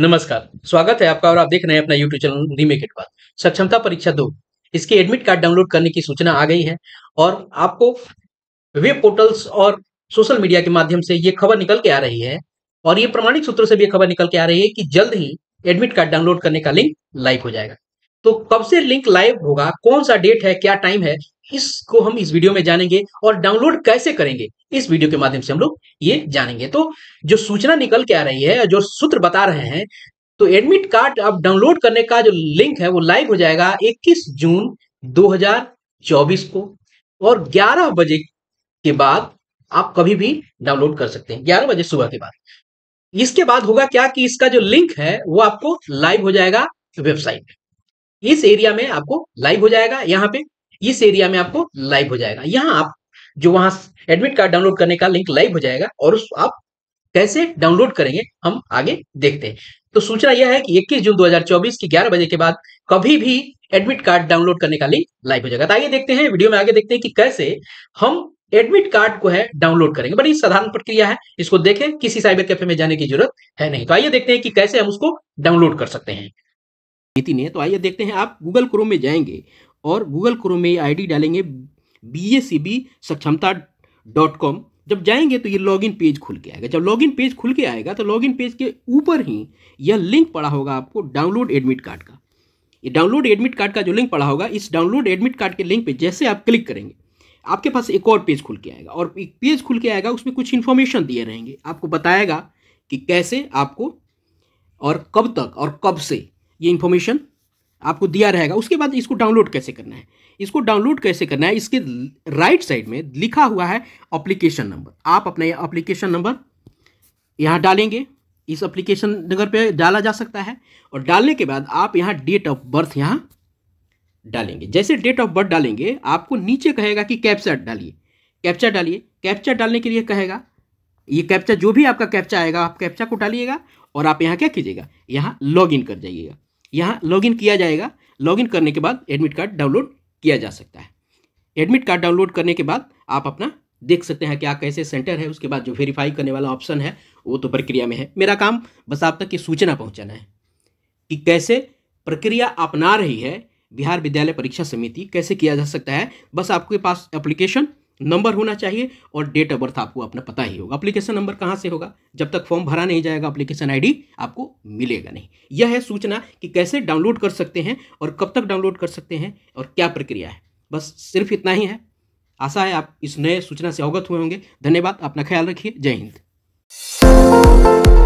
नमस्कार स्वागत है आपका और आप देख रहे हैं अपना यूट्यूब चैनल रीमेक इट बात सक्षमता परीक्षा दो इसके एडमिट कार्ड डाउनलोड करने की सूचना आ गई है और आपको वेब पोर्टल्स और सोशल मीडिया के माध्यम से ये खबर निकल के आ रही है और ये प्रमाणिक सूत्रों से भी खबर निकल के आ रही है कि जल्द ही एडमिट कार्ड डाउनलोड करने का लिंक लाइव हो जाएगा तो कब से लिंक लाइव होगा कौन सा डेट है क्या टाइम है इसको हम इस वीडियो में जानेंगे और डाउनलोड कैसे करेंगे इस वीडियो के माध्यम से हम लोग ये जानेंगे तो जो सूचना निकल के आ रही है जो सूत्र बता रहे हैं तो एडमिट कार्ड अब डाउनलोड करने का जो लिंक है वो लाइव हो जाएगा 21 जून 2024 को और 11 बजे के बाद आप कभी भी डाउनलोड कर सकते हैं 11 बजे सुबह के बाद इसके बाद होगा क्या कि इसका जो लिंक है वो आपको लाइव हो जाएगा वेबसाइट इस एरिया में आपको लाइव हो जाएगा यहाँ पे इस एरिया में आपको लाइव हो जाएगा यहाँ आप जो वहां एडमिट कार्ड डाउनलोड करने का लिंक लाइव हो जाएगा और उस आप कैसे डाउनलोड करेंगे हम आगे देखते हैं तो सूचना यह है कि 21 जून 2024 की 11 बजे के बाद कभी भी एडमिट कार्ड डाउनलोड करने का लिंक लाइव हो जाएगा तो आइए देखते हैं वीडियो में आगे देखते हैं कि कैसे हम एडमिट कार्ड को है डाउनलोड करेंगे बड़ी साधारण प्रक्रिया है इसको देखें किसी साइबर कैफे में जाने की जरूरत है नहीं तो आइए देखते हैं कि कैसे हम उसको डाउनलोड कर सकते हैं नीति ने तो आइए देखते हैं आप गूगल क्रोम में जाएंगे और गूगल क्रोम में आईडी डालेंगे B A C B Sakshamta dot com जब जाएंगे तो ये लॉगिन पेज खुल के आएगा जब लॉगिन पेज खुल के आएगा तो लॉगिन पेज के ऊपर ही यह लिंक पड़ा होगा आपको डाउनलोड एडमिट कार्ड का ये डाउनलोड एडमिट कार्ड का जो लिंक पड़ा होगा इस डाउनलोड एडमिट कार्ड के लिंक पे जैसे आप क्लिक करेंगे आपके पास एक और पेज खुल के आएगा और एक पेज खुल के आएगा उसमें कुछ इन्फॉर्मेशन दिए रहेंगे आपको बताएगा कि कैसे आपको और कब तक और कब से ये इन्फॉर्मेशन आपको दिया रहेगा उसके बाद इसको डाउनलोड कैसे करना है इसको डाउनलोड कैसे करना है इसके राइट साइड में लिखा हुआ है अप्लीकेशन नंबर आप अपना यह अप्लीकेशन नंबर यहाँ डालेंगे इस अप्लीकेशन नंबर पे डाला जा सकता है और डालने के बाद आप यहाँ डेट ऑफ बर्थ यहाँ डालेंगे जैसे डेट ऑफ बर्थ डालेंगे आपको नीचे कहेगा कि कैप्चा डालिए कैप्चा डालिए कैप्चा डालने के लिए कहेगा ये कैप्चा जो भी आपका कैप्चा आएगा आप कैप्चा को डालिएगा और आप यहाँ क्या कीजिएगा यहाँ लॉग इन कर जाइएगा यहाँ लॉगिन किया जाएगा लॉगिन करने के बाद एडमिट कार्ड डाउनलोड किया जा सकता है एडमिट कार्ड डाउनलोड करने के बाद आप अपना देख सकते हैं क्या कैसे सेंटर है उसके बाद जो वेरीफाई करने वाला ऑप्शन है वो तो प्रक्रिया में है मेरा काम बस आप तक ये सूचना पहुँचाना है कि कैसे प्रक्रिया अपना रही है बिहार विद्यालय परीक्षा समिति कैसे किया जा सकता है बस आपके पास एप्लीकेशन नंबर होना चाहिए और डेट ऑफ बर्थ आपको अपना पता ही होगा अप्लीकेशन नंबर कहाँ से होगा जब तक फॉर्म भरा नहीं जाएगा अप्लीकेशन आईडी आपको मिलेगा नहीं यह है सूचना कि कैसे डाउनलोड कर सकते हैं और कब तक डाउनलोड कर सकते हैं और क्या प्रक्रिया है बस सिर्फ इतना ही है आशा है आप इस नए सूचना से अवगत हुए होंगे धन्यवाद अपना ख्याल रखिए जय हिंद